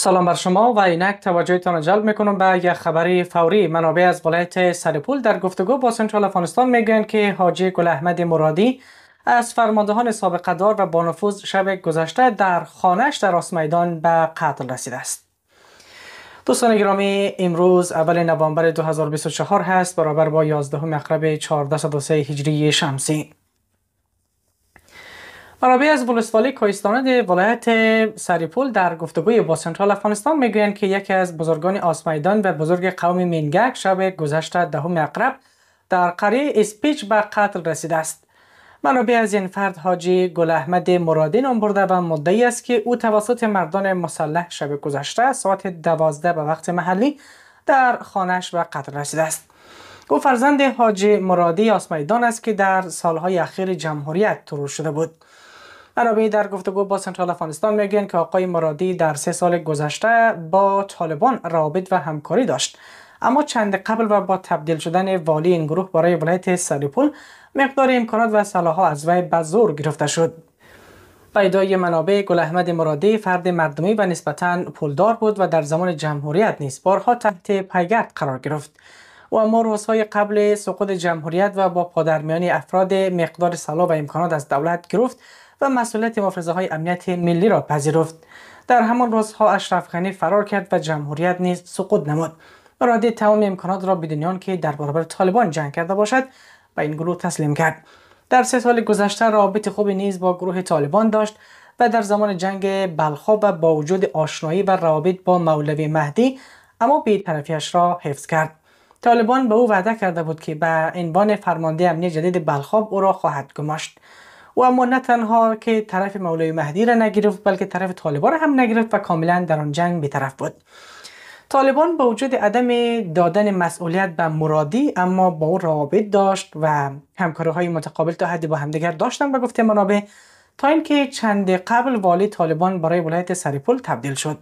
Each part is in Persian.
سلام بر شما و اینک توجهتان را جلب میکنم به یک خبر فوری منابع از ولایت سرپول در گفتگو با سنترال افغانستان میگن که حاجی گل احمد مرادی از فرماندهان سابقه دار و بانفوذ شب گذشته در خانهش در آسمیدان میدان به قتل رسیده است دوستان گرامی امروز اول نوامبر 2024 هست برابر با 11 اقرب 1403 هجری شمسی منابع از ولسوالی کوهستان ولایت سریپول در گفتگوی با سنترال افغانستان میگویند که یکی از بزرگان آسمیدان و بزرگ قوم مینگک شب گذشته دهم اقرب در قریه اسپیچ به قتل رسیده است منابع از این فرد حاجی گل احمد مرادی نام برده و مدعی است که او توسط مردان مسلح شب گذشته ساعت دوازده به وقت محلی در خانهش به قتل رسیده است او فرزند حاجی مرادی آسمیدان است که در سالهای اخیر جمهوریت ترور شده بود عربی در گفتگو با سنترال افغانستان میگویند که آقای مرادی در سه سال گذشته با طالبان رابط و همکاری داشت اما چند قبل و با تبدیل شدن والی این گروه برای ولایت سریپول مقدار امکانات و سلاحها از وی به گرفته شد پیدای منابع گل احمد مرادی فرد مردمی و نسبتا پولدار بود و در زمان جمهوریت نیز بارها تحت پیگرد قرار گرفت و اما روزهای قبل سقوط جمهوریت و با پادرمیانی افراد مقدار سلاح و امکانات از دولت گرفت و مسئولیت های امنیت ملی را پذیرفت در همان روزها اشرف غنی فرار کرد و جمهوریت نیز سقوط نمود رادی تمام امکانات را بدنیان که در برابر طالبان جنگ کرده باشد به این گروه تسلیم کرد در سه سال گذشته رابط خوبی نیز با گروه طالبان داشت و در زمان جنگ بلخا و با وجود آشنایی و روابط با مولوی مهدی اما بیطرفیاش را حفظ کرد طالبان به او وعده کرده بود که به عنوان فرمانده امنیت جدید بلخاب او را خواهد گماشت و اما نه تنها که طرف مولای مهدی را نگرفت بلکه طرف طالبان را هم نگرفت و کاملا در آن جنگ بیطرف بود طالبان با وجود عدم دادن مسئولیت به مرادی اما با او روابط داشت و همکاره متقابل تا حدی با همدیگر داشتن به گفته منابع تا اینکه چند قبل والی طالبان برای ولایت سریپول تبدیل شد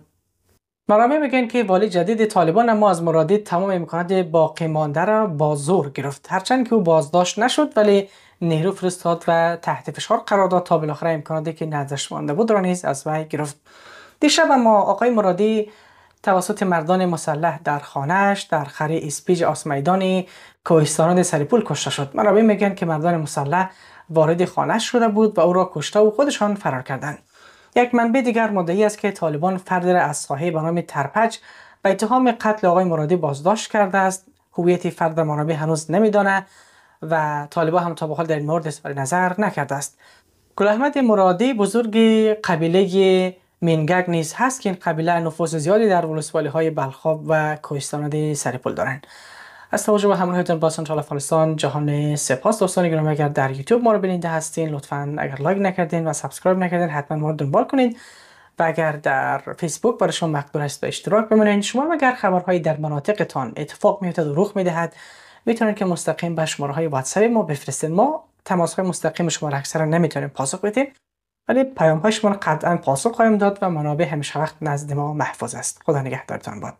مرامی میگن که والی جدید طالبان اما از مرادی تمام امکانات باقی مانده را با زور گرفت هرچند که او بازداشت نشد ولی نهرو فرستاد و تحت فشار قرار داد تا بالاخره امکاناتی که نزدش مانده بود را نیز از وی گرفت دیشب اما آقای مرادی توسط مردان مسلح در خانهش در خری اسپیج آسمیدان کوهستانان سریپول کشته شد مرامی میگن که مردان مسلح وارد خانهش شده بود و او را کشته و خودشان فرار کردند یک منبع دیگر مدعی است که طالبان فرد را از صاحب به نام ترپچ به اتهام قتل آقای مرادی بازداشت کرده است هویت فرد مرابی هنوز نمیدانه و طالبان هم تا به حال در این مورد اظهار نظر نکرده است گل احمد مرادی بزرگ قبیله مینگگ نیز هست که این قبیله نفوذ زیادی در ولسوالی های بلخاب و کوهستان سرپل دارند از توجه به همون با سنترال افغانستان جهان سپاس دوستان گرامی اگر در یوتیوب ما رو بیننده هستین لطفا اگر لایک نکردین و سابسکرایب نکردین حتما ما رو دنبال کنین و اگر در فیسبوک برای شما مقدور است به اشتراک بمونین شما اگر خبرهایی در مناطقتان اتفاق میفتد و رخ میدهد میتونین که مستقیم به شماره های واتساپ ما بفرستین ما تماس های مستقیم شما را اکثرا نمیتونیم پاسخ بدیم ولی پیام های شما قطعا پاسخ خواهیم داد و منابع همیشه وقت نزد ما محفوظ است خدا نگهدارتان باد